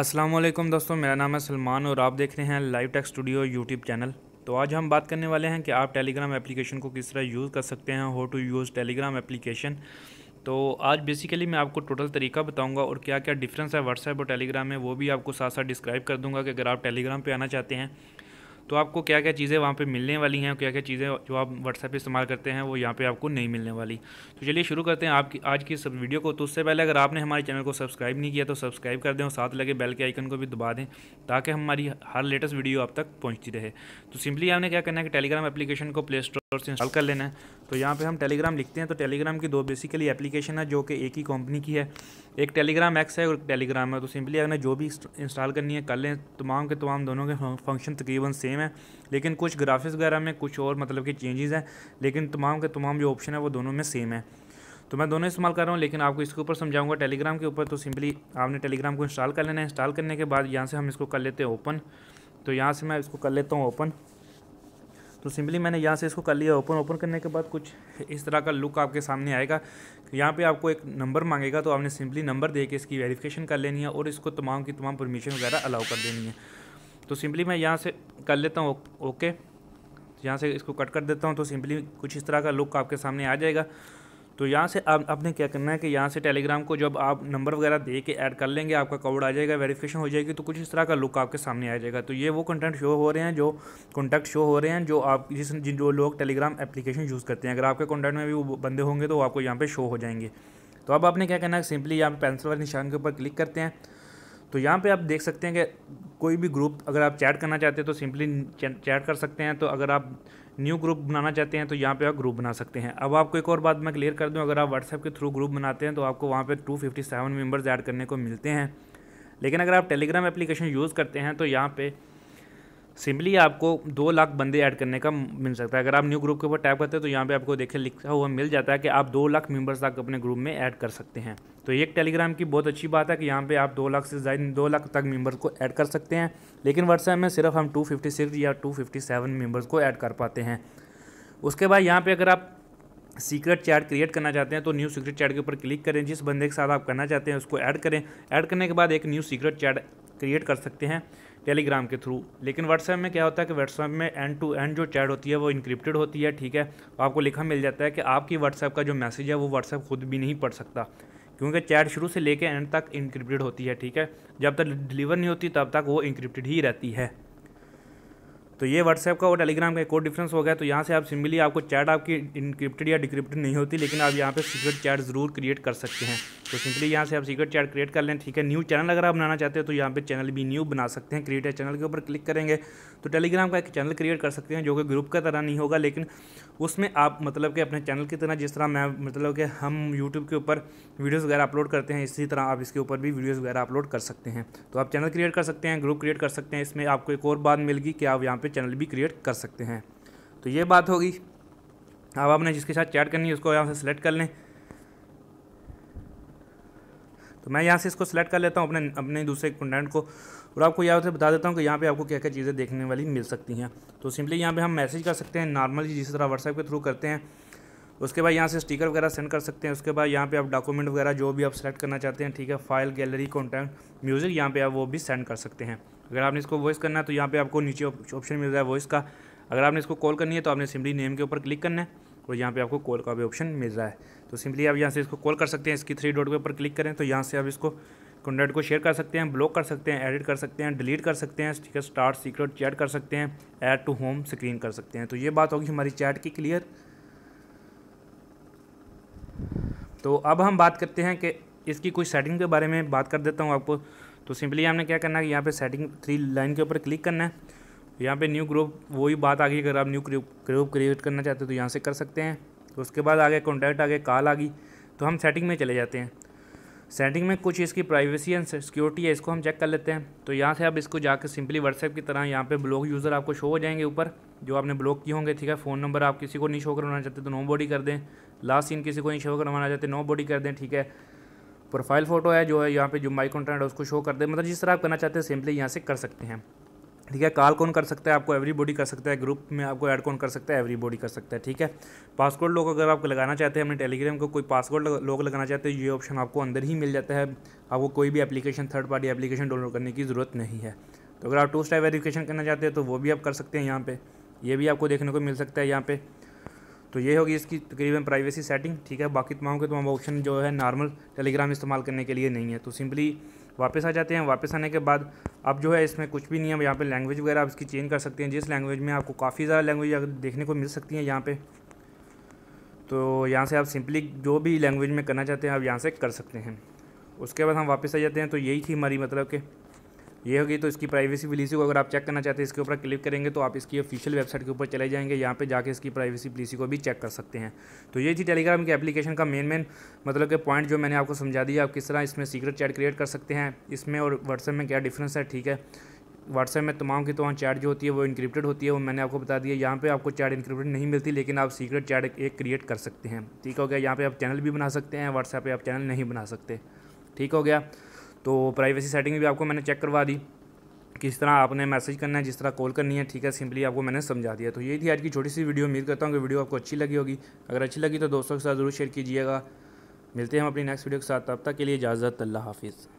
वालेकुम दोस्तों मेरा नाम है सलमान और आप देख रहे हैं live tech studio YouTube channel तो आज हम बात करने वाले हैं कि आप टेलीग्राम एप्लीकेशन को किस तरह यूज़ कर सकते हैं हो टू यूज़ टेलीग्राम एप्लीकेशन तो आज बेसिकली मैं आपको टोटल तरीका बताऊंगा और क्या क्या डिफरेंस है व्हाट्सएप और टेलीग्राम में वो भी आपको साथ साथ डिस्क्राइब कर दूंगा कि अगर आप टेलीग्राम पर आना चाहते हैं तो आपको क्या क्या चीज़ें वहाँ पर मिलने वाली हैं क्या क्या चीज़ें जो आप व्हाट्सएप इस्तेमाल करते हैं वो यहाँ पर आपको नहीं मिलने वाली तो चलिए शुरू करते हैं आपकी आज की सब वीडियो को तो उससे पहले अगर आपने हमारे चैनल को सब्सक्राइब नहीं किया तो सब्सक्राइब कर दें और साथ लगे बेल के आइकन को भी दबा दें ताकि हमारी हर लेटेस्ट वीडियो आप तक पहुँचती रहे तो सिंपली आपने क्या करना है कि टेलीग्राम एप्लीकेशन को प्ले स्टोर और इंस्टॉल कर लेना है तो यहाँ पे हम टेलीग्राम लिखते हैं तो टेलीग्राम की दो बेसिकली एप्लीकेशन है जो कि एक ही कंपनी की है एक टेलीग्राम एक्स है और एक टेलीग्राम है तो सिंपली अगर जो भी इंस्टॉल करनी है कर लें तमाम के तमाम दोनों के फंक्शन तकरीबन सेम है लेकिन कुछ ग्राफिक्स वगैरह में कुछ और मतलब कि चेंजेज़ हैं लेकिन तमाम के तमाम जो ऑप्शन है वो दोनों में सेम है तो मैं दोनों इस्तेमाल कर रहा हूँ लेकिन आपको इसके ऊपर समझाऊंगा टेलीग्राम के ऊपर तो सिंपली आपने टेलीग्राम को इंस्टॉल कर लेना है इंस्टॉल करने के बाद यहाँ से हम इसको कर लेते हैं ओपन तो यहाँ से मैं इसको कर लेता हूँ ओपन तो सिंपली मैंने यहाँ से इसको कर लिया ओपन ओपन करने के बाद कुछ इस तरह का लुक आपके सामने आएगा यहाँ पे आपको एक नंबर मांगेगा तो आपने सिंपली नंबर दे के इसकी वेरिफिकेशन कर लेनी है और इसको तमाम की तमाम परमिशन वगैरह अलाउ कर देनी है तो सिंपली मैं यहाँ से कर लेता हूँ ओके यहाँ से इसको कट कर देता हूँ तो सिंपली कुछ इस तरह का लुक आपके सामने आ जाएगा तो यहाँ से आप आपने क्या करना है कि यहाँ से टेलीग्राम को जब आप नंबर वगैरह दे के ऐड कर लेंगे आपका कोड आ जाएगा वेरिफिकेशन हो जाएगी तो कुछ इस तरह का लुक आपके सामने आ जाएगा तो ये वो कंटेंट शो हो रहे हैं जो कॉन्टैक्ट शो हो रहे हैं जो आप जिस जिन जो लोग टेलीग्राम एप्लीकेशन यूज़ करते हैं अगर आपके कॉन्टैक्ट में भी वो बंदे होंगे तो आपको यहाँ पर शो हो जाएंगे तो अब आपने क्या करना है सिंपली यहाँ पर पेंसिल वाले निशान के ऊपर क्लिक करते हैं तो यहाँ पे आप देख सकते हैं कि कोई भी ग्रुप अगर आप चैट करना चाहते हैं तो सिंपली चैट कर सकते हैं तो अगर आप न्यू ग्रुप बनाना चाहते हैं तो यहाँ पे आप ग्रुप बना सकते हैं अब आपको एक और बात मैं क्लियर कर दूँ अगर आप व्हाट्सएप के थ्रू ग्रुप बनाते हैं तो आपको वहाँ पर two fifty seven members add करने को मिलते हैं लेकिन अगर आप टेलीग्राम एप्लीकेशन यूज़ करते हैं तो यहाँ पर सिंपली आपको दो लाख बंदे ऐड करने का मिल सकता है अगर आप न्यू ग्रुप के ऊपर टैप करते हैं तो यहाँ पे आपको देखे लिखा हुआ मिल जाता है कि आप दो लाख मेंबर्स तक अपने ग्रुप में ऐड कर सकते हैं तो एक टेलीग्राम की बहुत अच्छी बात है कि यहाँ पे आप दो लाख से ज़्यादा दो लाख तक मेंबर्स को ऐड कर सकते हैं लेकिन व्हाट्सएप में सिर्फ हम टू या टू मेंबर्स को ऐड कर पाते हैं उसके बाद यहाँ पर अगर आप सीक्रेट चैट क्रिएट करना चाहते हैं तो न्यू सीक्रेट चैट के ऊपर क्लिक करें जिस बंदे के साथ आप करना चाहते हैं उसको ऐड करें ऐड करने के बाद एक न्यू सीक्रेट चैट क्रिएट कर सकते हैं टेलीग्राम के थ्रू लेकिन व्हाट्सएप में क्या होता है कि व्हाट्सएप में एंड टू एंड जो चैट होती है वो इंक्रिप्टेड होती है ठीक है तो आपको लिखा मिल जाता है कि आपकी व्हाट्सएप का जो मैसेज है वो व्हाट्सएप खुद भी नहीं पढ़ सकता क्योंकि चैट शुरू से लेकर एंड तक इंक्रिप्टेड होती है ठीक है जब तक डिलीवर नहीं होती तब तक वो इंक्रिप्टेड ही रहती है तो ये व्हाट्सएप का और टेलीग्राम का एक और डिफरेंस हो गया तो यहाँ से आप सिंपली आपको चैट आपकी इंक्रिप्टेड या डिक्रिप्टेड नहीं होती लेकिन आप यहाँ पे सीक्रेट चैट ज़रूर क्रिएट कर सकते हैं तो सिंपली यहाँ से आप सीक्रेट चैट क्रिएट कर लें ठीक है न्यू चैनल अगर आप बनाना चाहते हैं तो यहाँ पे चैनल भी न्यू बना सकते हैं क्रिएट चैनल के ऊपर क्लिक करेंगे तो टेलीग्राम का एक चैनल क्रिएट कर सकते हैं जो कि ग्रुप का तरह नहीं होगा लेकिन उसमें आप मतलब कि अपने चैनल की तरह जिस तरह मैं मतलब कि हम यूट्यूब के ऊपर वीडियोज़ वगैरह अपलोड करते हैं इसी तरह आप इसके ऊपर भी वीडियोज़ वगैरह अपलोड कर सकते हैं तो आप चैनल क्रिएट कर सकते हैं ग्रुप क्रिएट कर सकते हैं इसमें आपको एक और बात मिलगी कि आप यहाँ पर चैनल भी क्रिएट कर सकते हैं तो ये बात होगी अब आपने जिसके साथ चैट करनी है उसको यहाँ से सिलेक्ट कर लें तो मैं यहाँ से इसको सेलेक्ट कर लेता हूँ अपने अपने दूसरे कंटेंट को और आपको यहाँ से बता देता हूँ कि यहाँ पे आपको क्या क्या चीज़ें देखने वाली मिल सकती हैं तो सिंपली यहाँ पे हम मैसेज कर सकते हैं नॉर्मली जिस तरह व्हाट्सएप के थ्रू करते हैं उसके बाद यहाँ से स्टिकर वगैरह सेंड कर सकते हैं उसके बाद यहाँ पे आप डॉक्यूमेंट वगैरह जो भी आप सेलेक्ट करना चाहते हैं ठीक है फाइल गैलरी कॉन्टैक्ट म्यूज़िक यहाँ पे आप वो भी सेंड कर सकते हैं अगर आपने इसको वॉइस करना है तो यहाँ पर आपको नीचे ऑप्शन मिल रहा है वॉइस का अगर आपने इसको कॉल करनी है तो आपने सिम्पली नेम के ऊपर क्लिक करना है और यहाँ पे आपको कॉल का भी ऑप्शन मिल रहा है तो सिंपली आप यहाँ से इसको कॉल कर सकते हैं इसकी थ्री डॉट के ऊपर क्लिक करें तो यहाँ से आप इसको कॉन्टैक्ट को शेयर कर सकते हैं ब्लॉक कर सकते हैं एडिट कर सकते हैं डिलीट कर सकते हैं ठीक है स्टार्ट सीक्रेट चैट कर सकते हैं ऐड टू होम स्क्रीन कर सकते हैं तो ये बात होगी हमारी चैट की क्लियर तो अब हम बात करते हैं कि इसकी कुछ सेटिंग के बारे में बात कर देता हूँ आपको तो सिंपली हमने क्या करना है कि यहाँ पे सेटिंग थ्री लाइन के ऊपर क्लिक करना है तो यहाँ पे न्यू ग्रुप वही बात आ गई अगर आप न्यू ग्रुप क्रिएट करना चाहते हो तो यहाँ से कर सकते हैं तो उसके बाद आगे कॉन्टैक्ट आगे कॉल आ गई तो हम सेटिंग में चले जाते हैं सेटिंग में कुछ इसकी प्राइवेसी एंड सिक्योरिटी है इसको हम चेक कर लेते हैं तो यहाँ से आप इसको जाकर सिंपली व्हाट्सएप की तरह यहाँ पे ब्लॉक यूज़र आपको शो हो जाएंगे ऊपर जो आपने ब्लॉक किए होंगे ठीक है फ़ोन नंबर आप किसी को नहीं शो करवाना चाहते तो नो बॉडी कर दें लास्ट सीन किसी को नहीं शो करवाना चाहते नो बॉडी कर दें ठीक है प्रोफाइल फ़ोटो है जो है यहाँ पर जो माई कॉन्टैक्ट है उसको शो कर दें मतलब जिस तरह आप करना चाहते हैं सिंपली यहाँ से कर सकते हैं ठीक है कॉल कौन कर सकता है आपको एवरी बॉडी कर सकता है ग्रुप में आपको ऐड कौन कर सकता है एवरी बॉडी कर सकता है ठीक है पासवर्ड लोग अगर आप लगाना चाहते हैं अपने टेलीग्राम को कोई पासवर्ड लोग लगाना चाहते हैं ये ऑप्शन आपको अंदर ही मिल जाता है आपको कोई भी application third party application download करने की ज़रूरत नहीं है तो अगर आप टू स्टाइप वेरीफिकेशन करना चाहते हैं तो वो भी आप कर सकते हैं यहाँ पर ये भी आपको देखने को मिल सकता है यहाँ पर तो ये होगी इसकी तकरीबन प्राइवेसी सेटिंग ठीक है बाकी तमाम के तमाम ऑप्शन जो है नॉर्मल टेलीग्राम इस्तेमाल करने के लिए नहीं है तो सिंपली वापस आ जाते हैं वापस आने के बाद अब जो है इसमें कुछ भी नहीं है यहाँ पे लैंग्वेज वगैरह आप इसकी चेंज कर सकते हैं जिस लैंग्वेज में आपको काफ़ी ज़्यादा लैंग्वेज देखने को मिल सकती है यहाँ पे तो यहाँ से आप सिंपली जो भी लैंग्वेज में करना चाहते हैं आप यहाँ से कर सकते हैं उसके बाद हम वापस आ जाते हैं तो यही थी हमारी मतलब कि ये होगी तो इसकी प्राइवेसी पॉलिसी को अगर आप चेक करना चाहते हैं इसके ऊपर क्लिक करेंगे तो आप इसकी ऑफिशियल वेबसाइट के ऊपर चले जाएंगे यहाँ पे जाके इसकी प्राइवेसी पॉलिसी को भी चेक कर सकते हैं तो ये थी टेलीग्राम की एप्लीकेशन का मेन मेन मतलब के पॉइंट जो मैंने आपको समझा दिया आप किस तरह इसमें सीक्रेट चैट क्रिएट कर सकते हैं इसमें और व्हाट्सएप में क्या डिफरेंस है ठीक है व्हाट्सएप में तमाम की तमाम चैट जो होती है वो इंक्रिप्टेड होती है वो मैंने आपको बता दिया यहाँ पे आपको चैट इंक्रिप्टेड नहीं मिलती लेकिन आप सीक्रेट चैट एक क्रिएट कर सकते हैं ठीक हो गया यहाँ पे आप चैनल भी बना सकते हैं व्हाट्सएप पे आप चैनल नहीं बना सकते ठीक हो गया तो प्राइवेसी सेटिंग भी आपको मैंने चेक करवा दी किस तरह आपने मैसेज करना है जिस तरह कॉल करनी है ठीक है सिंपली आपको मैंने समझा दिया तो यही थी आज की छोटी सी वीडियो उम्मीद करता हूँ कि वीडियो आपको अच्छी लगी होगी अगर अच्छी लगी तो दोस्तों के साथ ज़रूर शेयर कीजिएगा मिलते हैं हम अपनी नेक्स्ट वीडियो के साथ तब तक के लिए इजाज़त अल्लाह हाफिज़